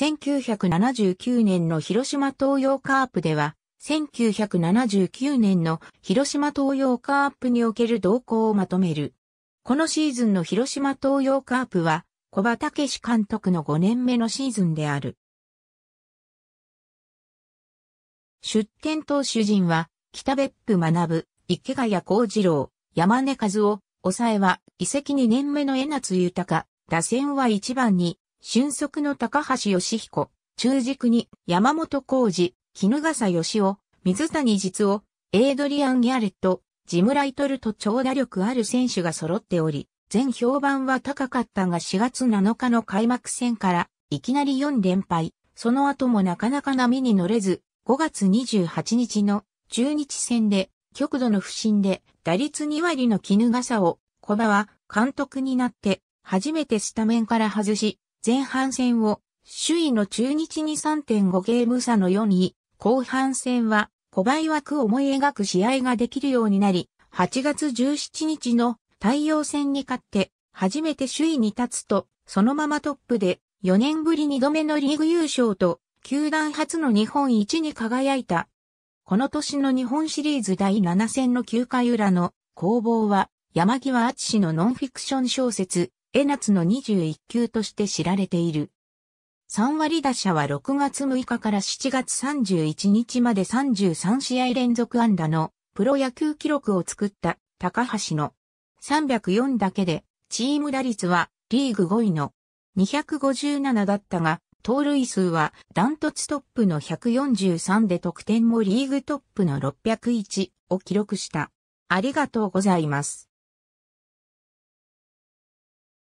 1979年の広島東洋カープでは、1979年の広島東洋カープにおける動向をまとめる。このシーズンの広島東洋カープは、小葉武史監督の5年目のシーズンである。出店投手陣は、北別府学、池谷幸次郎、山根和夫、抑えは、移籍2年目の江夏豊、打線は1番に、俊足の高橋義彦、中軸に山本浩二、絹笠義雄、水谷実夫、エイドリアン・ギャレット、ジム・ライトルと長打力ある選手が揃っており、全評判は高かったが4月7日の開幕戦からいきなり4連敗、その後もなかなか波に乗れず、5月28日の中日戦で極度の不振で打率2割の絹笠を小葉は監督になって初めてスタメンから外し、前半戦を首位の中日に3.5ゲーム差の4位、後半戦は小林枠を思い描く試合ができるようになり、8月17日の太陽戦に勝って初めて首位に立つと、そのままトップで4年ぶり2度目のリーグ優勝と、球団初の日本一に輝いた。この年の日本シリーズ第7戦の9回裏の攻防は、山際敦のノンフィクション小説、江夏の21球として知られている。3割打者は6月6日から7月31日まで33試合連続安打のプロ野球記録を作った高橋の304だけでチーム打率はリーグ5位の257だったが、盗塁数はダントツトップの143で得点もリーグトップの601を記録した。ありがとうございます。